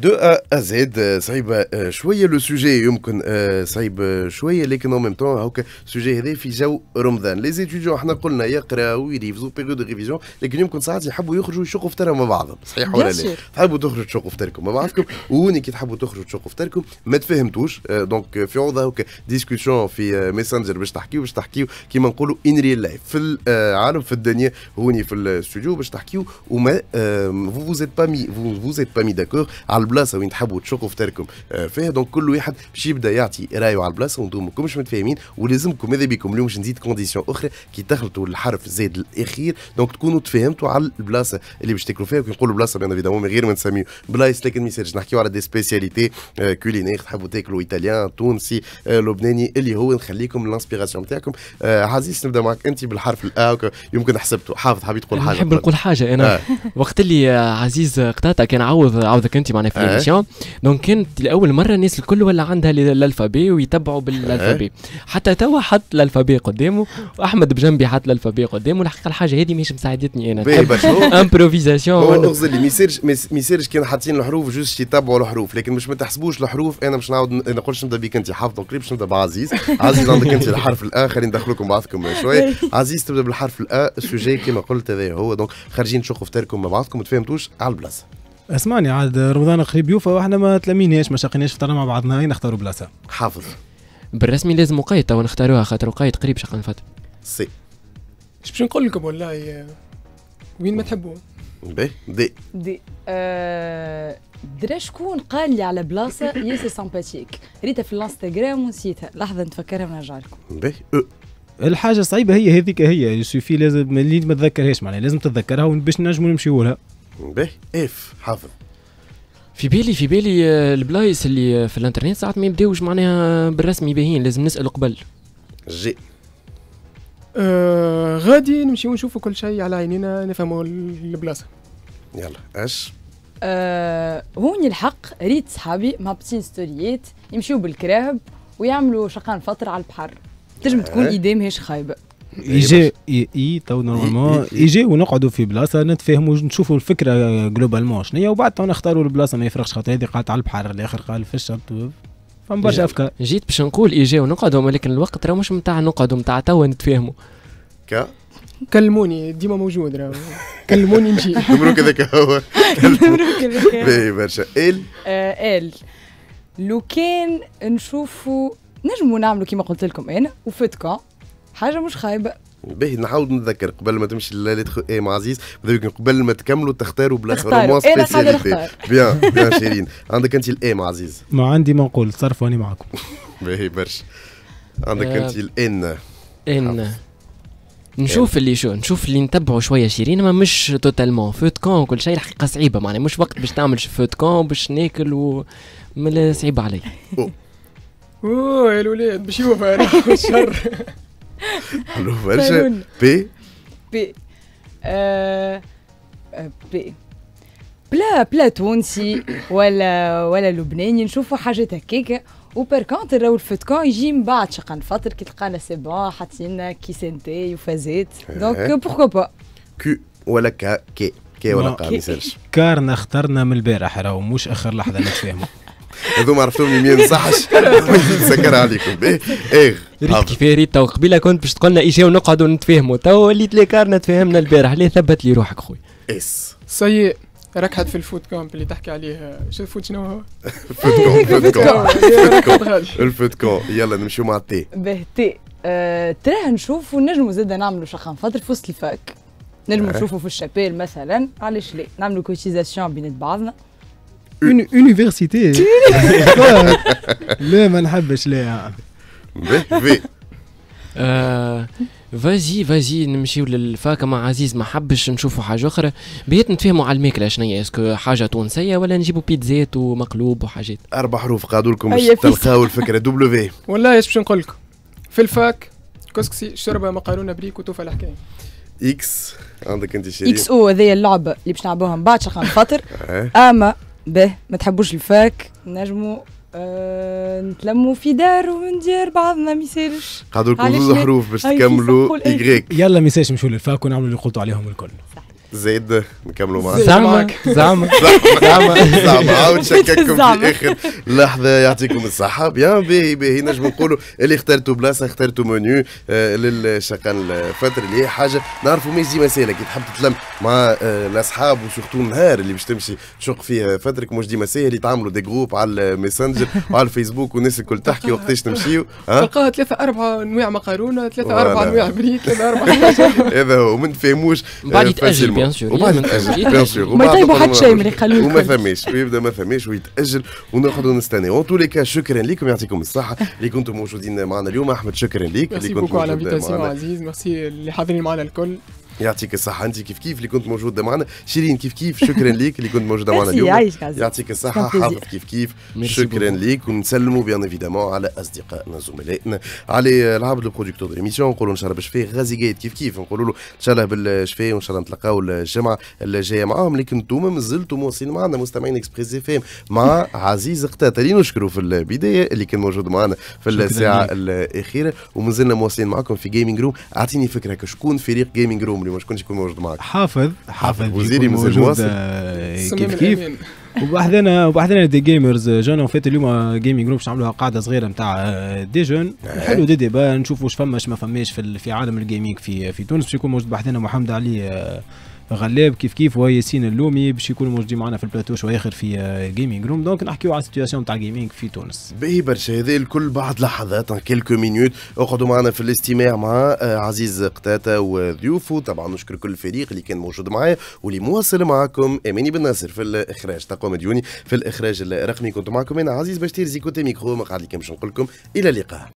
دو ا زيد صعيبه شويه لو سوجي يمكن صعيب شويه لكن او ميم طون هاكا السوجي هذا في جو رمضان لي زيتيديون احنا قلنا يقرا يريفزو بيريود ريفيزيون لكن يمكن ساعات يحبوا يخرجوا يشقوا فتره مع بعضهم صحيح ولا لا تحبوا تخرجوا تشقوا فتركم مع بعضكم ووني كي تحبوا تخرجوا تشقوا فتركم ما تفهمتوش دونك في عوض هاكا ديسكوسيون في ميسنجر باش تحكيو باش تحكيو كيما نقولوا ان ريل لايف في العالم في الدنيا هوني في الاستوديو باش تحكيو وما فو فوزيت با مي فو فوزيت با مي داكور على البلاصه وين تحبوا تشقوا في تركم آه، فيها دونك كل واحد باش يبدا يعطي رايه على البلاصه وانتم ماكمش متفاهمين ولازمكم ماذا بكم اليوم باش نزيد كونديسيون اخرى كي تخلطوا الحرف زيد الاخير دونك تكونوا تفاهمتوا على البلاصه اللي باش تاكلوا فيها ونقولوا بلاصه بيان ايفيدامون من غير ما نسميو بلايص لكن ما نحكيو على دي سبيسياليتي كولينير تحبوا تاكلوا ايطاليان تونسي آه، لبناني اللي هو نخليكم الانسبيراسيون نتاعكم آه، عزيز نبدا معك انت بالحرف الا يمكن حسبته حافظ حبيت تقول حاجه نحب نقول حاجه انا وقت اللي عزيز قطعتك كان عوض عوضك انت معناها إيه. التلفزيون دونك كانت لاول مره الناس الكل ولا عندها الالفابي ويتبعوا بالالفابي إيه. حتى توا حط الالفابي قدامه واحمد بجنبي حط الالفابي قدامه الحقيقه الحاجه هذه مش مساعدتني انا امبروفيزاسيون هو ما يصيرش ما يصيرش كان حاطين الحروف جوست يتبعوا الحروف لكن مش ما تحسبوش الحروف انا مش نعاود نقولش نبدا بك انت حافظ قريب باش نبدا بعزيز عزيز عندك انت الحرف الاخر ندخلكم بعضكم شويه عزيز تبدا بالحرف الا السوجي كما قلت هذا هو دونك خارجين تشوفوا فطاركم مع بعضكم ما تفهمتوش على البلاصه اسمعني عاد رمضان قريب يوفى واحنا ما تلاميناش ما شقيناش فطرنا مع بعضنا اين نختاروا بلاصه حافظ بالرسمي لازم وقيت تو نختاروها خاطر قايد قريب شقا الفطر سي اش باش نقول لكم والله وين ما تحبوا باهي دي دي أه... درا شكون قال لي على بلاصه ياسر سامباتيك ريتها في الانستغرام ونسيتها لحظه نتفكرها ونرجع لكم باهي الحاجه الصعيبه هي هذيك هي يسوفي لازم اللي ما تذكرهاش معناها لازم تتذكرها باش نجموا نمشيو لها به اف حافظ في بالي في بالي آه، البلايص اللي آه، في الانترنت ساعات ما يبداوش معناها بالرسمي باهين لازم نسال قبل جي آه غادي نمشيو نشوفوا كل شيء على عينينا نفهموا البلاصه يلا اش آه هوني الحق ريت صحابي ما بتين ستوريات يمشيو بالكراهب ويعملوا شقان فطر على البحر تنجم تكون إيه. ايديه ماهيش خايبه يجي اي تو نورمالمون يجي ونقعدوا في بلاصه نتفاهموا نشوفوا الفكره جلوبالمون شنو هي وبعد تو نختاروا البلاصه ما يفرقش خاطر هذه قاعده على البحر الاخر قال في الشط فما برشا افكار جيت باش نقول ايجي ونقعدوا ولكن الوقت راه مش نتاع نقعدوا نتاع توا نتفاهموا كا كلموني ديما موجود راه كلموني نجي مبروك هذاك هو مبروك هذاك باهي برشا ال ال آه، لو كان نشوفوا نجموا نعملوا كما قلت لكم انا وفتكم حاجه مش خايبه باهي نعاود نتذكر قبل ما تمشي للتخ اي مع عزيز قبل ما تكملوا تختاروا بالاخر رومون سبيسياليتي بيان بيان شيرين عندك انت الاي مع عزيز ما عندي ما نقول تصرفوا انا معاكم باهي برشا عندك انت آه، الان ان نشوف اللي شو نشوف اللي نتبعوا شويه شيرين ما مش توتالمون فوت كون وكل شيء الحقيقه صعيبه معناها مش وقت باش تعمل فوت كون باش ناكل و صعيبه علي اوه يا الولاد باش يوفى الشر حروف برشا بي بي بي بلا بلا تونسي ولا ولا لبناني نشوفوا حاجات هكاك وبار كونتر راهو الفتكون يجي من بعد شقا نفطر كي تلقانا سي بون حاطين سنتي وفازات دونك بوركو با كو ولا كا كي كي ولا كا ما كارنا اخترنا من البارح راهو مش اخر لحظه نتفاهموا هذوما عرفتهم ما ينصحش نسكر عليكم ايه, إيه، ريت كيف ريت تو قبيله كنت باش تقولنا ايشيو ونقعدوا نتفاهموا تو وليت لي كارنا تفاهمنا البارح ليه ثبت لي روحك خويا اس سي ركحت في الفوت كومب اللي تحكي عليه شو الفوت شنو هو؟ الفوت كومب الفوت كومب الفوت كومب يلا نمشيو مع التي باه تي آه، تراه نشوفوا نجموا زاد نعملوا شخان فترة في وسط الفاك نجموا آه. نشوفوا في الشابيل مثلا علاش لا نعملوا كوتيزاسيون بين بعضنا اونيفرسيتي لا ما نحبش لا آه، فازي فازي نمشيو للفاك مع عزيز ما حبش نشوفوا حاجه اخرى بيت نتفاهموا على الماكله شنو هي اسكو حاجه تونسيه ولا نجيبوا بيتزات ومقلوب وحاجات اربع حروف قادوا لكم باش تلقاو الفكره دبليو والله ايش باش نقول لكم في الفاك كسكسي شربه مقارونه بريك وتوفى الحكايه اكس عندك انت شيء اكس او هذه اللعبه اللي باش نلعبوها من بعد خاطر آه. اما به ما تحبوش الفاك نجمو أه نتلموا في دار وندير بعضنا ما يسالش قعدوا لكم زوز حروف باش أيوة، تكملوا يلا ما يسالش نمشيو للفاك ونعملوا اللي قلتوا عليهم الكل زاد نكملوا معاه زعما زعما زعما زعما عاود شكككم في اخر لحظه يعطيكم الصحه بيان باهي باهي نجم نقولوا اللي اخترتوا بلاصه اخترتوا منيو آه، للشقان الفتر اللي هي حاجه نعرفوا ميزي مسالك كي تحب تتلم مع آه، الاصحاب وسورتو النهار اللي باش تمشي تشق فيه فترك مش ديما ساهل يتعاملوا دي جروب على الميسنجر وعلى الفيسبوك والناس الكل تحكي وقتاش تمشيو تلقاها ثلاثه اربعه انواع مقارونة ثلاثه اربعه انواع بريد ثلاثه اربعه هذا هو ما نفهموش بعد آه، بيان سور وبعد تاجل بيان سور وما يطيبوا حتى شيء من يخلوه وما فماش ويبدا ما فماش ويتاجل ونقعدوا نستناو تو لي شكرا لكم يعطيكم الصحه اللي كنتم موجودين معنا اليوم احمد شكرا ليك اللي كنت موجود معنا ميرسي بوكو على عزيز ميرسي اللي حاضرين معنا الكل يعطيك الصحة أنت كيف كيف اللي كنت موجودة معنا شيرين كيف كيف شكرا ليك اللي كنت موجودة معنا اليوم يعطيك الصحة حافظ كيف كيف شكرا ليك ونسلموا بيان ايفيدامون على أصدقائنا زملائنا على العبد البروديكتور ديميسيون نقولوا إن شاء الله بالشفاء غازي قايد كيف كيف نقولوا له إن شاء الله بالشفاء وإن شاء الله نتلقاو الجمعة الجايه معاهم لكن انتم مازلتوا مواصلين معنا مستمعين اكسبريس اف ام مع عزيز اللي نشكره في البداية اللي كان موجود معنا في الساعة الأخيرة ومازلنا مواصلين معكم في جيمنج روم أعطيني فكرة شكون فريق جيمنج روم الاسمبلي ما شكون يكون موجود معك حافظ حافظ وزيري مازال مواصل آه، كيف كيف وبعدين وبعدين دي جيمرز جانا فات اليوم جيمنج آه، جروب باش نعملوها قاعده صغيره نتاع آه، دي جون إيه. حلو دي ديبا نشوفوا واش فما ما فماش في, في عالم الجيمنج في في تونس باش يكون موجود بعدين محمد علي غلاب كيف كيف وياسين اللومي باش يكونوا موجودين معنا في البلاتو شويه اخر في جيمنج روم دونك نحكيو على السيتياسيون تاع جيمنج في تونس باهي برشا هذا الكل بعد لحظات كيلكو مينوت اقعدوا معنا في الاستماع مع آه، عزيز قتاتا وضيوفه طبعا نشكر كل الفريق اللي كان موجود معايا واللي مواصل معاكم اماني بن ناصر في الاخراج تقوى مديوني في الاخراج الرقمي كنت معكم انا عزيز بشتير زيكوتي ميكرو ما قاعد لكم باش نقول لكم الى اللقاء